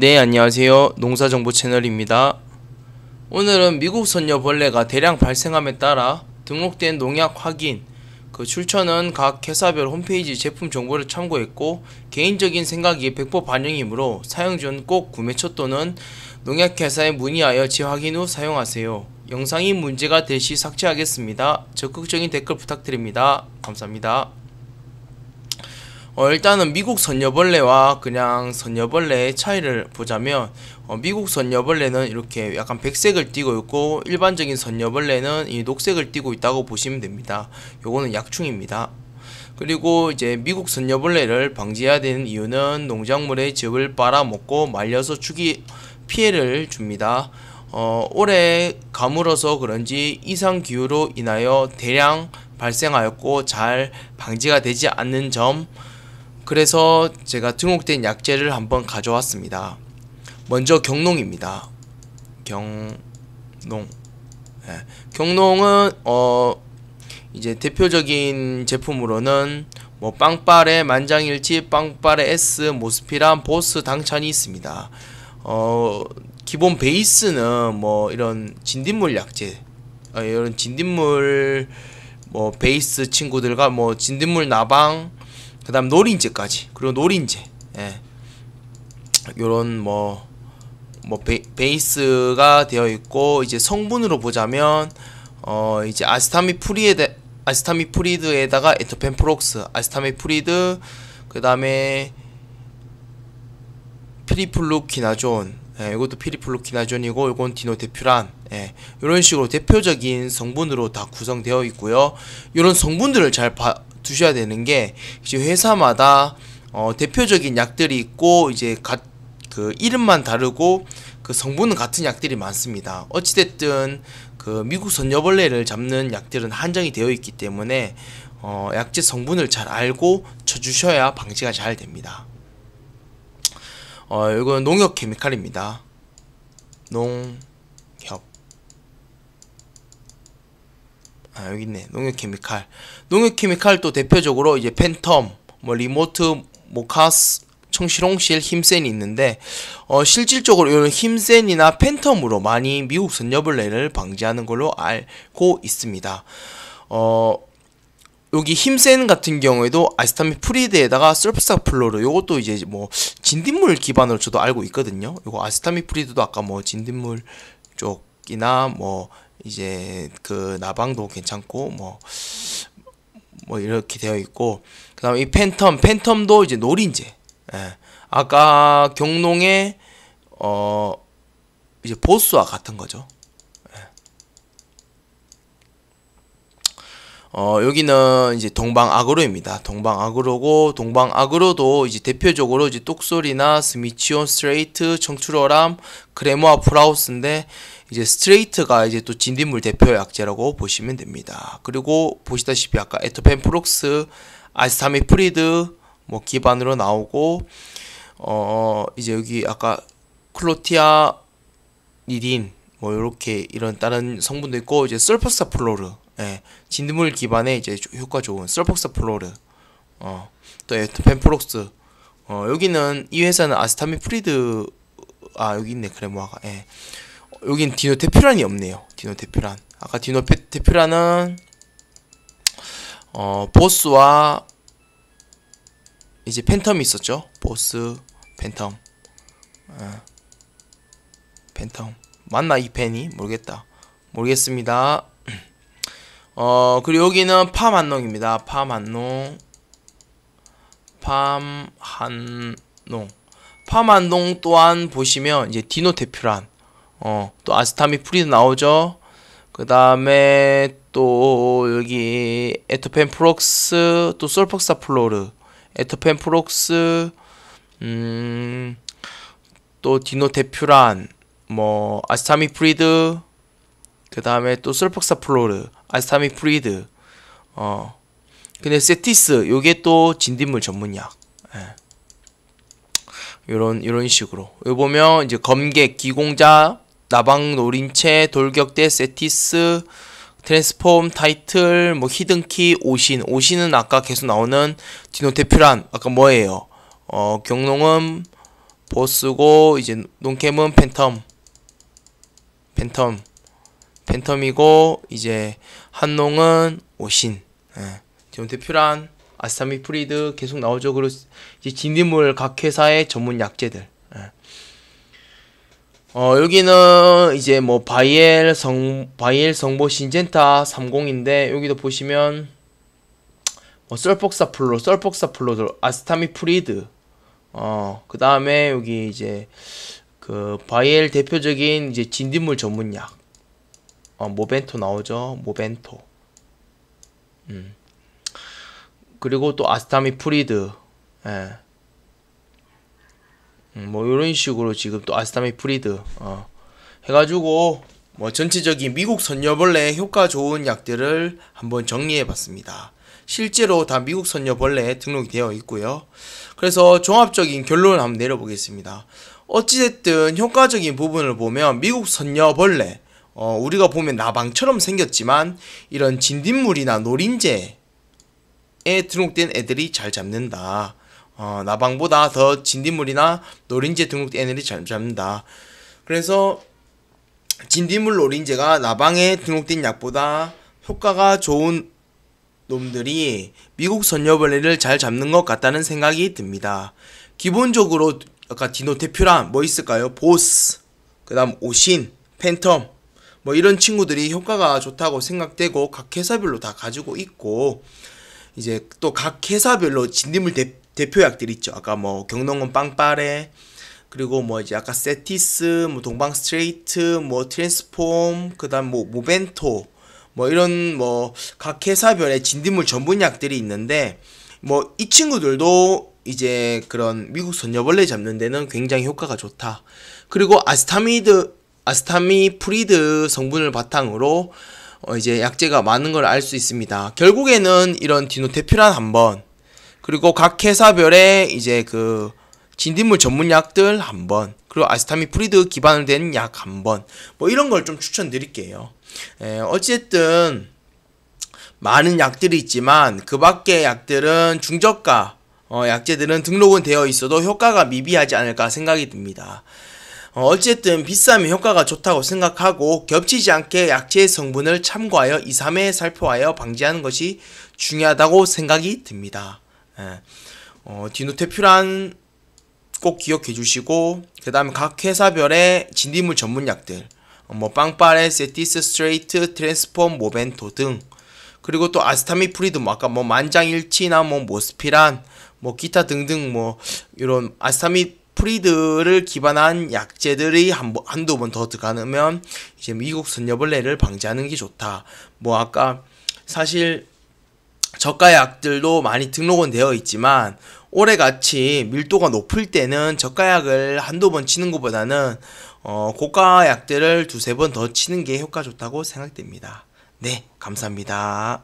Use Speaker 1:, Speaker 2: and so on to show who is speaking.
Speaker 1: 네, 안녕하세요. 농사정보 채널입니다. 오늘은 미국 선녀벌레가 대량 발생함에 따라 등록된 농약 확인, 그 출처는 각 회사별 홈페이지 제품 정보를 참고했고 개인적인 생각이 100% 반영이므로 사용 전 꼭 구매처 또는 농약회사에 문의하여 재확인 후 사용하세요. 영상이 문제가 될 시 삭제하겠습니다. 적극적인 댓글 부탁드립니다. 감사합니다. 어, 일단은 미국 선녀벌레와 그냥 선녀벌레의 차이를 보자면 어, 미국 선녀벌레는 이렇게 약간 백색을 띠고 있고 일반적인 선녀벌레는 이 녹색을 띠고 있다고 보시면 됩니다. 요거는 약충입니다. 그리고 이제 미국 선녀벌레를 방지해야 되는 이유는 농작물의 즙을 빨아먹고 말려서 축이 피해를 줍니다. 어, 올해 가물어서 그런지 이상 기후로 인하여 대량 발생하였고 잘 방지가 되지 않는 점 그래서 제가 등록된 약재를 한번 가져왔습니다. 먼저 경농입니다. 경농 네. 경농은 어 이제 대표적인 제품으로는 뭐 빵빠레, 만장일치, 빵빠레 S, 모스피란, 보스, 당찬이 있습니다. 어 기본 베이스는 뭐 이런 진딧물 약재 어, 이런 진딧물 뭐 베이스 친구들과 뭐 진딧물 나방 그 다음 노린재까지 그리고 노린재 예. 요런 뭐, 뭐 베, 이스가 되어 있고 이제 성분으로 보자면 어 이제 아스타미프리에 대, 아스타미프리드에다가 에터펜프록스 아스타미프리드 그 다음에 피리플루키나존 예, 이것도 피리플루키나존이고 이건 디노데퓨란 예, 이런 식으로 대표적인 성분으로 다 구성되어 있고요 이런 성분들을 잘 봐, 두셔야 되는 게 이제 회사마다 어, 대표적인 약들이 있고 이제 가, 그 이름만 다르고 그 성분은 같은 약들이 많습니다. 어찌됐든 그 미국 선녀벌레를 잡는 약들은 한정이 되어 있기 때문에 어, 약제 성분을 잘 알고 쳐주셔야 방지가 잘 됩니다. 어, 이건 농협 케미칼입니다. 농 아, 여기 있네. 농협 케미칼. 농협 케미칼 또 대표적으로 이제 팬텀, 뭐 리모트, 모카스, 청실홍실, 힘센이 있는데 어, 실질적으로 이런 힘센이나 팬텀으로 많이 미국 선녀벌레를 방지하는 걸로 알고 있습니다. 어, 여기 힘센 같은 경우에도 아스타민 프리드에다가 셀프사 플로르 요것도 이제 뭐 진딧물 기반으로 저도 알고 있거든요. 요거 아스타민 프리드도 아까 뭐 진딧물 쪽이나 뭐 이제 그 나방도 괜찮고 뭐뭐 뭐 이렇게 되어 있고 그다음에 이 팬텀 팬텀도 이제 노린재 예. 아까 경농의 어 이제 보스와 같은 거죠 어, 여기는 이제 동방 아그로입니다. 동방 아그로고 동방 아그로도 이제 대표적으로 이제 똑소리나 스미치온 스트레이트, 청출어람, 크레모아 프라우스인데 이제 스트레이트가 이제 또 진딧물 대표 약재라고 보시면 됩니다. 그리고 보시다시피 아까 에토펜 프록스, 아스타미프리드 뭐 기반으로 나오고 어 이제 여기 아까 클로티아 니딘 뭐 이렇게 이런 다른 성분도 있고 이제 설퍼사플로르 스 예, 진드물 기반의 이제 효과 좋은 슬폭스 플로르, 어, 또 벤프록스, 어, 여기는 이 회사는 아스타미프리드, 아 여기 있네 그래모아가, 예, 여긴 디노테퓨란이 없네요. 디노테퓨란. 아까 디노테퓨란은 어, 보스와 이제 팬텀이 있었죠. 보스, 팬텀, 어, 팬텀. 맞나 이 팬이 모르겠다. 모르겠습니다. 어 그리고 여기는 파만농입니다파만농파만농파만농 또한 보시면 이제 디노대표란어 또 아스타미 프리드 나오죠. 그 다음에 또 여기 에토펜 프록스 또 솔폭사 플로르 에토펜 프록스 음 또디노대표란뭐 아스타미 프리드 그 다음에 또슬팍사플로르 아스타미 프리드, 어, 근데 세티스, 요게 또 진딧물 전문약. 예. 요런, 요런 식으로. 여 보면 이제 검객, 기공자, 나방 노린채, 돌격대, 세티스, 트랜스폼, 타이틀, 뭐 히든키, 오신. 오신은 아까 계속 나오는 디노테퓨란. 아까 뭐예요? 어, 경농은 보스고, 이제 농캠은 팬텀. 팬텀. 팬텀이고 이제 한농은 오신 예. 디온테 퓨란 아스타미 프리드 계속 나오죠. 그리고 이제 진딧물 각 회사의 전문 약재들. 예. 어, 여기는 이제 뭐 바이엘 성 바이엘 성보 신젠타 30인데 여기도 보시면 뭐 썰폭사 플로, 썰폭사 플로, 아스타미 프리드. 어, 그 다음에 여기 이제 그 바이엘 대표적인 이제 진딧물 전문약. 어, 모벤토 나오죠. 모벤토. 음. 그리고 또 아스타미 프리드. 예. 음, 뭐 이런 식으로 지금 또 아스타미 프리드 어. 해가지고 뭐 전체적인 미국 선녀벌레 효과 좋은 약들을 한번 정리해봤습니다. 실제로 다 미국 선녀벌레에 등록이 되어 있고요. 그래서 종합적인 결론을 한번 내려보겠습니다. 어찌됐든 효과적인 부분을 보면 미국 선녀벌레 어, 우리가 보면 나방처럼 생겼지만 이런 진딧물이나 노린재에 등록된 애들이 잘 잡는다. 어, 나방보다 더 진딧물이나 노린재 등록된 애들이 잘 잡는다. 그래서 진딧물 노린재가 나방에 등록된 약보다 효과가 좋은 놈들이 미국 선녀벌레를 잘 잡는 것 같다는 생각이 듭니다. 기본적으로 아까 디노테퓨란 뭐 있을까요? 보스, 그 다음 오신, 팬텀, 뭐 이런 친구들이 효과가 좋다고 생각되고 각 회사별로 다 가지고 있고 이제 또 각 회사별로 진딧물 대, 표약들 있죠. 아까 뭐경농은 빵빠레 그리고 뭐 이제 아까 세티스, 뭐 동방 스트레이트, 뭐 트랜스폼, 그다음 뭐 모벤토 뭐 이런 뭐 각 회사별의 진딧물 전분약들이 있는데 뭐 이 친구들도 이제 그런 미국 선녀벌레 잡는 데는 굉장히 효과가 좋다. 그리고 아스타미드 아스타미 프리드 성분을 바탕으로 어 이제 약재가 많은 걸 알 수 있습니다. 결국에는 이런 디노테퓨란 한 번, 그리고 각 회사별의 이제 그 진딧물 전문 약들 한 번, 그리고 아스타미 프리드 기반으된약 한 번, 뭐 이런 걸 좀 추천드릴게요. 에, 예, 어쨌든 많은 약들이 있지만 그 밖의 약들은 중저가 어, 약재들은 등록은 되어 있어도 효과가 미비하지 않을까 생각이 듭니다. 어, 어쨌든 비싸면 효과가 좋다고 생각하고 겹치지 않게 약재의 성분을 참고하여 2, 3회 살포하여 방지하는 것이 중요하다고 생각이 듭니다. 예. 어, 디노테퓨란 꼭 기억해 주시고 그 다음 각 회사별의 진딧물 전문약들 어, 뭐 빵빠레, 세티스, 스트레이트, 트랜스폼, 모벤토 등 그리고 또 아스타미 프리드 뭐 아까 뭐 만장일치나 뭐 모스피란 뭐 기타 등등 뭐 이런 아스타미 프리드를 기반한 약재들이 한, 한두 번 더 들어가면 이제 미국 선녀벌레를 방지하는 게 좋다. 뭐 아까 사실 저가약들도 많이 등록은 되어 있지만 올해같이 밀도가 높을 때는 저가약을 한두 번 치는 것보다는 어, 고가약들을 두세 번 더 치는 게 효과 좋다고 생각됩니다. 네, 감사합니다.